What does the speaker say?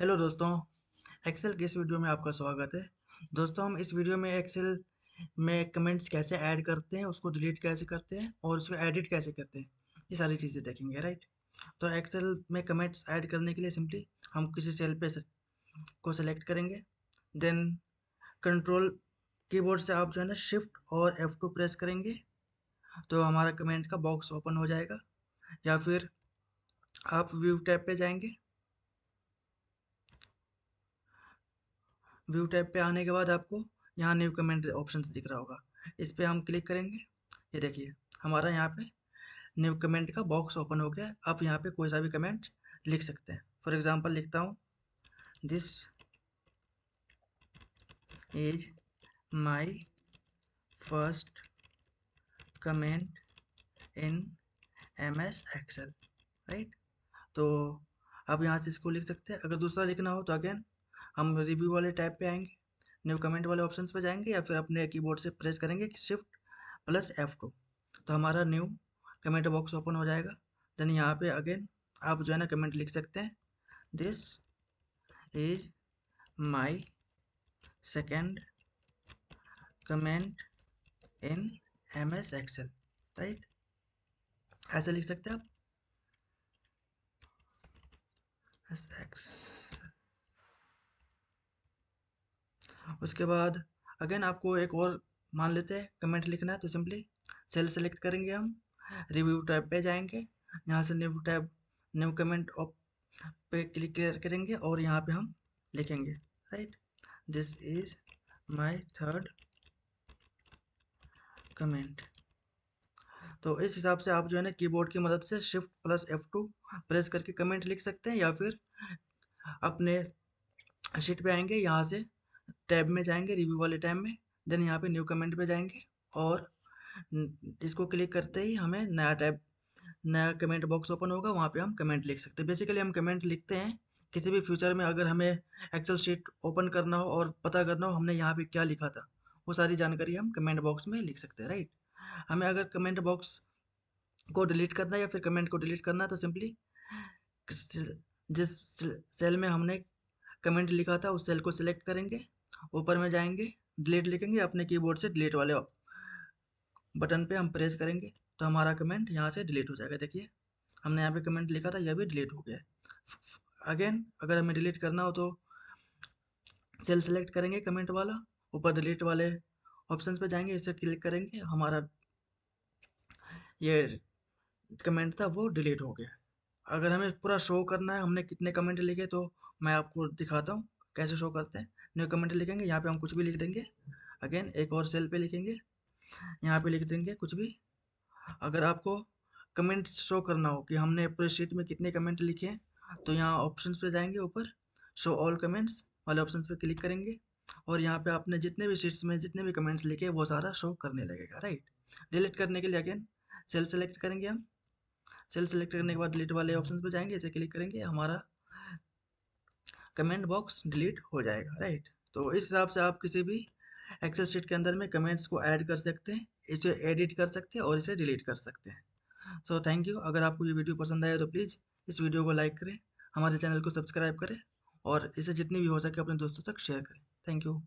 hello दोस्तों Excel के इस वीडियो में आपका स्वागत है दोस्तों हम इस वीडियो में एक्सेल में कमेंट्स कैसे ऐड करते हैं उसको डिलीट कैसे करते हैं और उसको एडिट कैसे करते हैं ये सारी चीज़ें देखेंगे राइट तो एक्सेल में कमेंट्स ऐड करने के लिए सिंपली हम किसी सेल पे से, को सेलेक्ट करेंगे देन कंट्रोल कीबोर्ड से आप जो है ना शिफ्ट और एफ़ टू प्रेस करेंगे तो हमारा कमेंट का बॉक्स ओपन हो जाएगा या फिर आप व्यू टैप पे जाएंगे व्यू टैब पे आने के बाद आपको यहाँ न्यू कमेंट ऑप्शन दिख रहा होगा इस पर हम क्लिक करेंगे ये देखिए हमारा यहाँ पे न्यू कमेंट का बॉक्स ओपन हो गया आप यहाँ पे कोई सा भी कमेंट लिख सकते हैं फॉर एग्जांपल लिखता हूँ this is my first comment in M S Excel right तो आप यहाँ से इसको लिख सकते हैं अगर दूसरा लिखना हो तो अगेन हम रिव्यू वाले टैब पे आएंगे न्यू कमेंट वाले ऑप्शन पे जाएंगे या फिर अपने कीबोर्ड से प्रेस करेंगे शिफ्ट प्लस एफ टू तो हमारा न्यू कमेंट बॉक्स ओपन हो जाएगा देन यहाँ पे अगेन आप जो है ना कमेंट लिख सकते हैं this is my second comment in M S Excel right ऐसे लिख सकते हैं आप एस एक्स उसके बाद अगेन आपको एक और मान लेते हैं कमेंट लिखना है तो सिंपली सेल सेलेक्ट करेंगे हम रिव्यू टैब पे जाएंगे यहाँ से न्यू टैब न्यू कमेंट ऑप पे क्लिक करेंगे और यहाँ पे हम लिखेंगे right this is my third comment तो इस हिसाब से आप जो है ना कीबोर्ड की मदद से shift plus F two press करके कमेंट लिख सकते हैं या फिर अपने शीट पे आएंगे यहाँ से टैब में जाएंगे रिव्यू वाले टैब में देन यहाँ पे न्यू कमेंट पे जाएंगे और इसको क्लिक करते ही हमें नया टैब नया कमेंट बॉक्स ओपन होगा वहाँ पे हम कमेंट लिख सकते हैं बेसिकली हम कमेंट लिखते हैं किसी भी फ्यूचर में अगर हमें एक्सेल शीट ओपन करना हो और पता करना हो हमने यहाँ पे क्या लिखा था वो सारी जानकारी हम कमेंट बॉक्स में लिख सकते हैं राइट हमें अगर कमेंट बॉक्स को डिलीट करना है या फिर कमेंट को डिलीट करना है तो सिंपली जिस सेल में हमने कमेंट लिखा था उस सेल को सिलेक्ट करेंगे ऊपर में जाएंगे डिलीट लिखेंगे अपने कीबोर्ड से डिलीट वाले बटन पे हम प्रेस करेंगे तो हमारा कमेंट यहाँ से डिलीट हो जाएगा देखिए हमने यहाँ पे कमेंट लिखा था यह भी डिलीट हो गया अगेन अगर हमें डिलीट करना हो तो सेल सेलेक्ट करेंगे कमेंट वाला ऊपर डिलीट वाले ऑप्शन पे जाएंगे इसे क्लिक करेंगे हमारा ये कमेंट था वो डिलीट हो गया अगर हमें पूरा शो करना है हमने कितने कमेंट लिखे तो मैं आपको दिखाता हूँ कैसे शो करते हैं न्यू कमेंट लिखेंगे यहाँ पे हम कुछ भी लिख देंगे अगेन एक और सेल पे लिखेंगे यहाँ पे लिख देंगे कुछ भी अगर आपको कमेंट शो करना हो कि हमने पूरे शीट में कितने कमेंट लिखे हैं तो यहाँ ऑप्शन पर जाएंगे ऊपर शो ऑल कमेंट्स वाले ऑप्शन पर क्लिक करेंगे और यहाँ पे आपने जितने भी शीट्स में जितने भी कमेंट्स लिखे वो सारा शो करने लगेगा राइट डिलीट करने के लिए अगेन सेल सेलेक्ट करेंगे हम सेल सेलेक्ट करने के बाद डिलीट वाले ऑप्शन पर जाएंगे इसे क्लिक करेंगे हमारा कमेंट बॉक्स डिलीट हो जाएगा राइट तो इस हिसाब से आप किसी भी एक्सेल शीट के अंदर में कमेंट्स को ऐड कर सकते हैं इसे एडिट कर सकते हैं और इसे डिलीट कर सकते हैं सो थैंक यू अगर आपको ये वीडियो पसंद आया तो प्लीज़ इस वीडियो को लाइक करें हमारे चैनल को सब्सक्राइब करें और इसे जितनी भी हो सके अपने दोस्तों तक शेयर करें थैंक यू